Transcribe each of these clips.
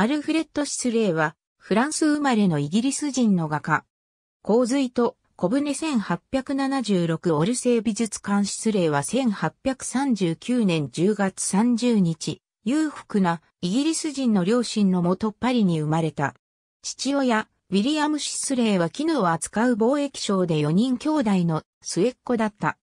アルフレッド・シスレイは、フランス生まれのイギリス人の画家。洪水と小舟1876オルセー美術館シスレイは1839年10月30日、裕福なイギリス人の両親のもとパリに生まれた。父親、ウィリアム・シスレイは絹を扱う貿易商で4人兄弟の末っ子だった。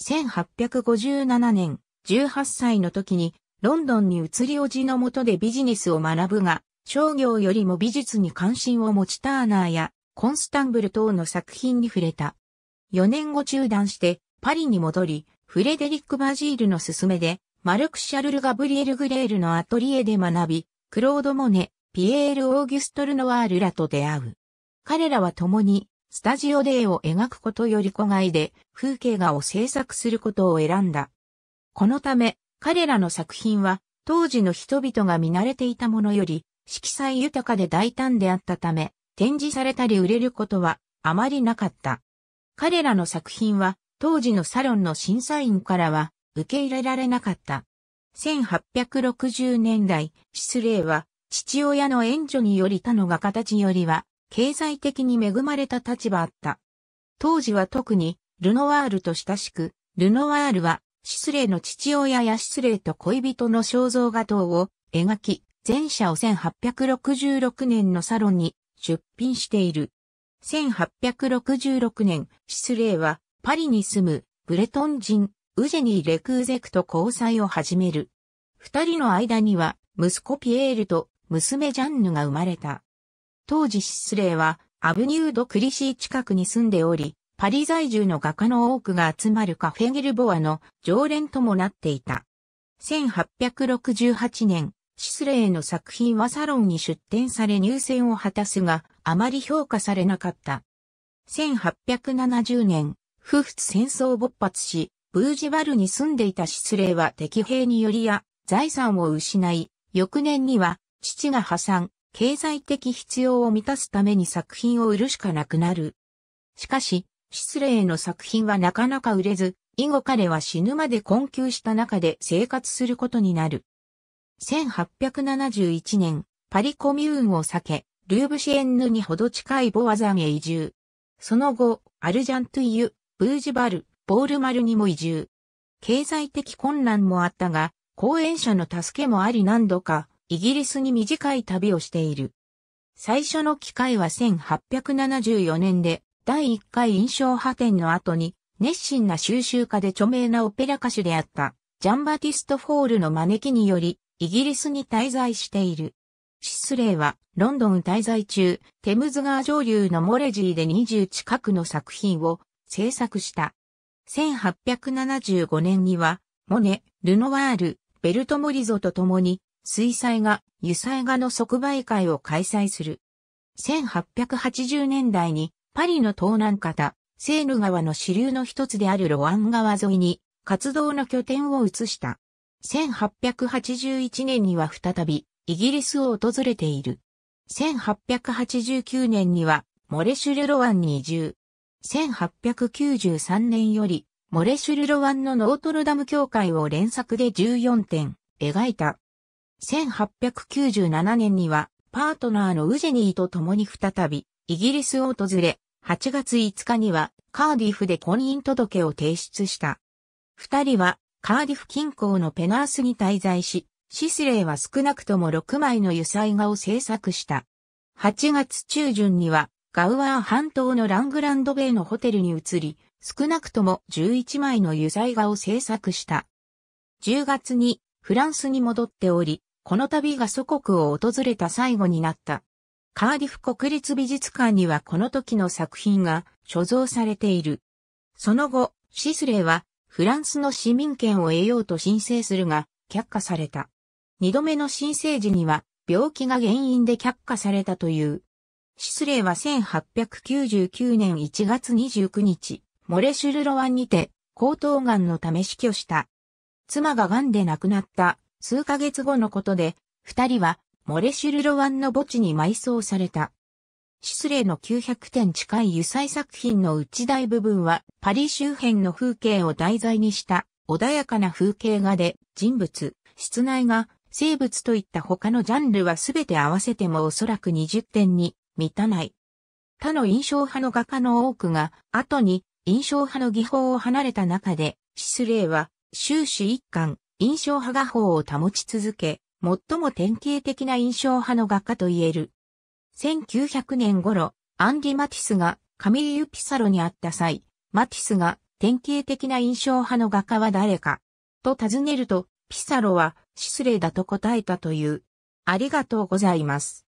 1857年、18歳の時にロンドンに移りおじのもとでビジネスを学ぶが、商業よりも美術に関心を持ちターナーやコンスタンブル等の作品に触れた。4年後中断してパリに戻り、フレデリック・バジールの勧めで、マルク・シャルル・ガブリエル・グレールのアトリエで学び、クロード・モネ、ピエール・オーギュストル・ノワールらと出会う。彼らは共に、スタジオデーを描くことより子外で、風景画を制作することを選んだ。このため、彼らの作品は当時の人々が見慣れていたものより色彩豊かで大胆であったため展示されたり売れることはあまりなかった。彼らの作品は当時のサロンの審査員からは受け入れられなかった。1860年代、失礼は父親の援助により他の画家たちよりは経済的に恵まれた立場あった。当時は特にルノワールと親しく、ルノワールは失礼の父親や失礼と恋人の肖像画等を描き、前者を1866年のサロンに出品している。1866年、失礼はパリに住むブレトン人ウジェニー・レクーゼクと交際を始める。二人の間には息子ピエールと娘ジャンヌが生まれた。当時失礼はアブニュード・クリシー近くに住んでおり、パリ在住の画家の多くが集まるカフェギルボアの常連ともなっていた。1868年、シスレーの作品はサロンに出展され入選を果たすが、あまり評価されなかった。1870年、夫婦戦争勃発し、ブージバルに住んでいたシスレーは敵兵によりや財産を失い、翌年には父が破産、経済的必要を満たすために作品を売るしかなくなる。しかし、失礼の作品はなかなか売れず、以後彼は死ぬまで困窮した中で生活することになる。1871年、パリコミューンを避け、ルーブシエンヌにほど近いボワザンへ移住。その後、アルジャントゥイユ、ブージバル、ボールマルにも移住。経済的混乱もあったが、後援者の助けもあり何度か、イギリスに短い旅をしている。最初の機会は1874年で、第1回印象派展の後に、熱心な収集家で著名なオペラ歌手であった、ジャンバティスト・フォールの招きにより、イギリスに滞在している。失礼は、ロンドン滞在中、テムズ川上流のモレジーで20近くの作品を制作した。1875年には、モネ、ルノワール、ベルトモリゾと共に、水彩画、油彩画の即売会を開催する。1880年代にパリの東南方、セーヌ川の支流の一つであるロワン川沿いに活動の拠点を移した。1881年には再びイギリスを訪れている。1889年にはモレシュルロワンに移住。1893年よりモレシュルロワンのノートルダム教会を連作で14点描いた。1897年にはパートナーのウジェニーと共に再びイギリスを訪れ、8月5日にはカーディフで婚姻届を提出した。二人はカーディフ近郊のペナースに滞在し、シスレイは少なくとも6枚の油彩画を制作した。8月中旬にはガウアー半島のラングランドベイのホテルに移り、少なくとも11枚の油彩画を制作した。10月にフランスに戻っており、この旅が祖国を訪れた最後になった。カーディフ国立美術館にはこの時の作品が所蔵されている。その後、シスレーはフランスの市民権を得ようと申請するが、却下された。二度目の申請時には病気が原因で却下されたという。シスレーは1899年1月29日、モレシュルロワンにて、喉頭がんのため死去した。妻が癌で亡くなった数ヶ月後のことで、二人はモレシュルロ湾の墓地に埋葬された。シスレの900点近い油彩作品の内大部分はパリ周辺の風景を題材にした穏やかな風景画で人物、室内画、生物といった他のジャンルは全て合わせてもおそらく20点に満たない。他の印象派の画家の多くが後に印象派の技法を離れた中で、シスレイは終始一貫印象派画法を保ち続け、最も典型的な印象派の画家と言える。1900年頃、アンディ・マティスがカミリユ・ピサロに会った際、マティスが典型的な印象派の画家は誰かと尋ねると、ピサロは失礼だと答えたという。ありがとうございます。